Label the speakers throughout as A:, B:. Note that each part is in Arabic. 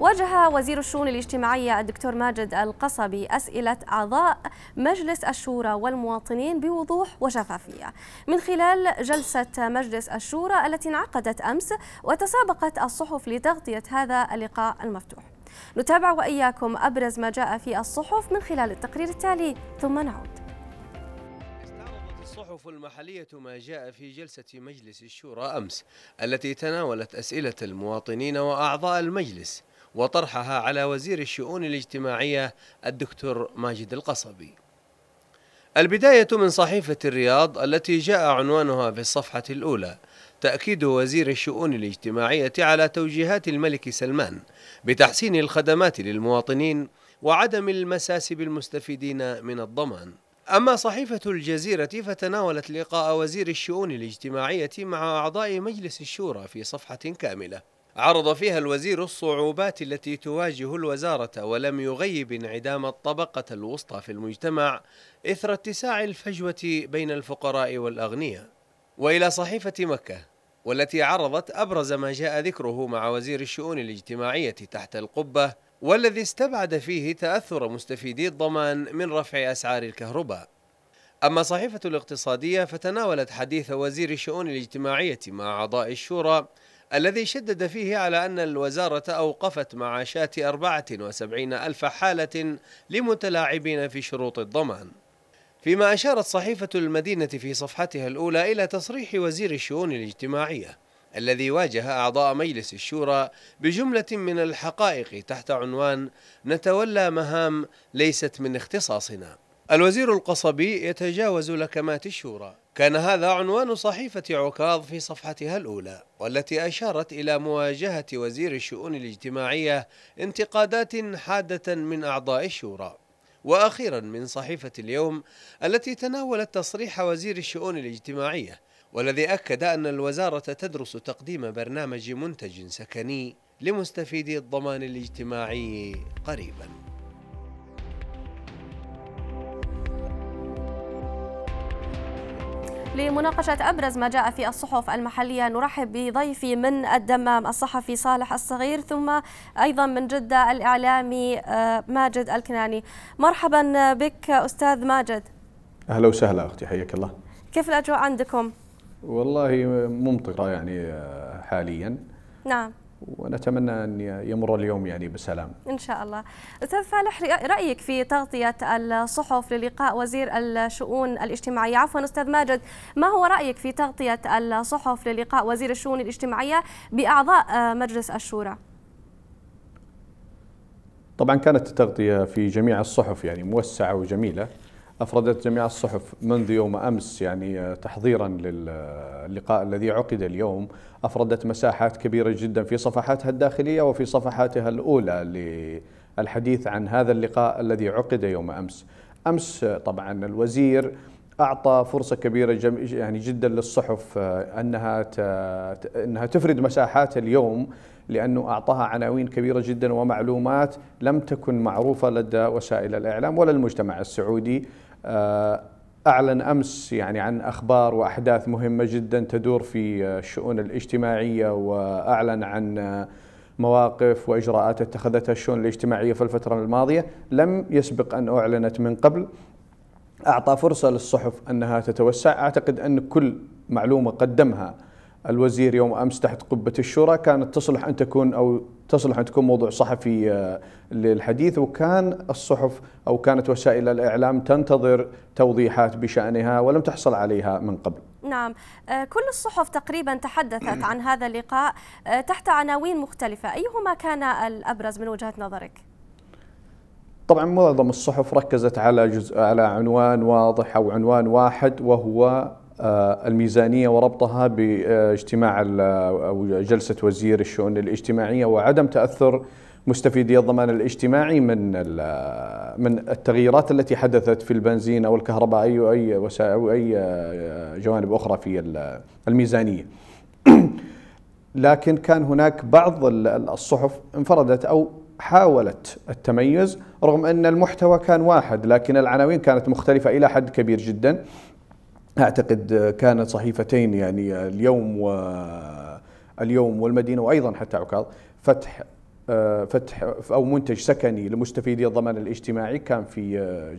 A: واجه وزير الشؤون الاجتماعية الدكتور ماجد القصبي أسئلة أعضاء مجلس الشورى والمواطنين بوضوح وشفافية من خلال جلسة مجلس الشورى التي انعقدت أمس وتسابقت الصحف لتغطية هذا اللقاء المفتوح نتابع وإياكم أبرز ما جاء في الصحف من خلال التقرير التالي ثم نعود
B: الصحف المحلية ما جاء في جلسة مجلس الشورى أمس التي تناولت أسئلة المواطنين وأعضاء المجلس وطرحها على وزير الشؤون الاجتماعية الدكتور ماجد القصبي البداية من صحيفة الرياض التي جاء عنوانها في الصفحة الأولى تأكيد وزير الشؤون الاجتماعية على توجيهات الملك سلمان بتحسين الخدمات للمواطنين وعدم المساس بالمستفيدين من الضمان. أما صحيفة الجزيرة فتناولت لقاء وزير الشؤون الاجتماعية مع أعضاء مجلس الشورى في صفحة كاملة. عرض فيها الوزير الصعوبات التي تواجه الوزارة ولم يغيب انعدام الطبقة الوسطى في المجتمع إثر اتساع الفجوة بين الفقراء والأغنياء وإلى صحيفة مكة والتي عرضت أبرز ما جاء ذكره مع وزير الشؤون الاجتماعية تحت القبة والذي استبعد فيه تأثر مستفيدي الضمان من رفع أسعار الكهرباء أما صحيفة الاقتصادية فتناولت حديث وزير الشؤون الاجتماعية مع أعضاء الشورى الذي شدد فيه على أن الوزارة أوقفت معاشات 74 ألف حالة لمتلاعبين في شروط الضمان فيما أشارت صحيفة المدينة في صفحتها الأولى إلى تصريح وزير الشؤون الاجتماعية الذي واجه أعضاء مجلس الشورى بجملة من الحقائق تحت عنوان نتولى مهام ليست من اختصاصنا الوزير القصبي يتجاوز لكمات الشورى كان هذا عنوان صحيفة عكاظ في صفحتها الأولى والتي أشارت إلى مواجهة وزير الشؤون الاجتماعية انتقادات حادة من أعضاء الشورى وأخيرا من صحيفة اليوم التي تناولت تصريح وزير الشؤون الاجتماعية والذي أكد أن الوزارة تدرس تقديم برنامج منتج سكني لمستفيدي الضمان الاجتماعي قريباً
A: لمناقشة أبرز ما جاء في الصحف المحلية نرحب بضيفي من الدمام الصحفي صالح الصغير ثم أيضا من جدة الإعلامي آه، ماجد الكناني مرحبا بك أستاذ ماجد
C: أهلا وسهلا أختي حياك الله
A: كيف الأجواء عندكم؟
C: والله ممطرة يعني آه، حاليا نعم ونتمنى ان يمر اليوم يعني بسلام.
A: ان شاء الله. استاذ فالح رايك في تغطيه الصحف للقاء وزير الشؤون الاجتماعيه، عفوا استاذ ماجد، ما هو رايك في تغطيه الصحف للقاء وزير الشؤون الاجتماعيه باعضاء مجلس الشورى؟
C: طبعا كانت التغطيه في جميع الصحف يعني موسعه وجميله. أفردت جميع الصحف منذ يوم أمس يعني آه، تحضيرا آه، للقاء الذي عقد اليوم أفردت مساحات كبيرة جدا في صفحاتها الداخلية وفي صفحاتها الأولى للحديث عن هذا اللقاء الذي عقد يوم أمس أمس آه، طبعا الوزير أعطى فرصة كبيرة يعني جدا للصحف أنها أنها تفرد مساحات اليوم لأنه أعطاها عناوين كبيرة جدا ومعلومات لم تكن معروفة لدى وسائل الإعلام ولا المجتمع السعودي آه، أعلن أمس يعني عن أخبار وأحداث مهمة جدا تدور في آه، الشؤون الاجتماعية وأعلن عن آه، مواقف وإجراءات اتخذتها الشؤون الاجتماعية في الفترة الماضية لم يسبق أن أعلنت من قبل أعطى فرصة للصحف أنها تتوسع أعتقد أن كل معلومة قدمها الوزير يوم امس تحت قبه الشورى كانت تصلح ان تكون او تصلح ان تكون موضوع صحفي آه، للحديث وكان الصحف او كانت وسائل الاعلام تنتظر توضيحات بشانها ولم تحصل عليها من قبل.
A: نعم آه، كل الصحف تقريبا تحدثت عن هذا اللقاء آه، تحت عناوين مختلفه، ايهما كان الابرز من وجهه نظرك؟
C: طبعا معظم الصحف ركزت على جزء على عنوان واضح او عنوان واحد وهو آه، الميزانية وربطها باجتماع أو جلسة وزير الشؤون الاجتماعية وعدم تأثر مستفيدي الضمان الاجتماعي من من التغييرات التي حدثت في البنزين او الكهرباء اي اي وسائل اي آه، جوانب اخرى في الميزانيه. لكن كان هناك بعض الصحف انفردت او حاولت التميز رغم ان المحتوى كان واحد لكن العناوين كانت مختلفه الى حد كبير جدا. اعتقد كانت صحيفتين يعني اليوم و اليوم والمدينه وايضا حتى عكاظ فتح فتح او منتج سكني لمستفيدي الضمان الاجتماعي كان في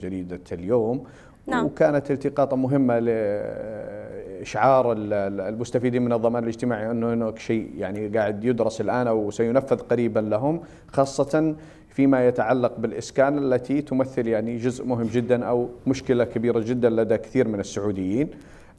C: جريده اليوم نعم. وكانت التقاطه مهمه لاشعار المستفيدين من الضمان الاجتماعي انه هناك شيء يعني قاعد يدرس الان او سينفذ قريبا لهم خاصه فيما يتعلق بالإسكان التي تمثل يعني جزء مهم جدا أو مشكلة كبيرة جدا لدى كثير من السعوديين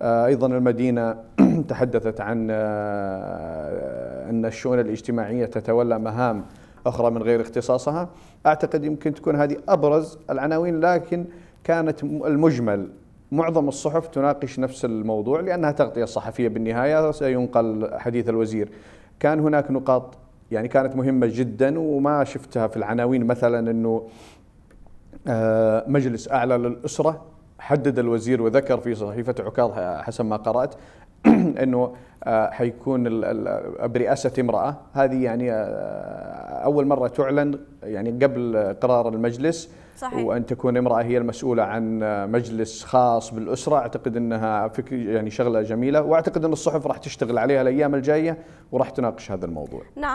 C: آه، أيضا المدينة تحدثت عن آه، أن الشؤون الاجتماعية تتولى مهام أخرى من غير اختصاصها أعتقد يمكن تكون هذه أبرز العناوين لكن كانت المجمل معظم الصحف تناقش نفس الموضوع لأنها تغطية صحفية بالنهاية سينقل حديث الوزير كان هناك نقاط يعني كانت مهمه جدا وما شفتها في العناوين مثلا انه آه، مجلس اعلى للاسره حدد الوزير وذكر في صحيفه عكاظ حسب ما قرات انه آه، حيكون برئاسه امراه هذه يعني آه، اول مره تعلن يعني قبل قرار المجلس صحيح. وان تكون امراه هي المسؤوله عن مجلس خاص بالاسره اعتقد انها فكر يعني شغله جميله واعتقد ان الصحف راح تشتغل عليها الايام الجايه وراح تناقش هذا الموضوع
A: نعم.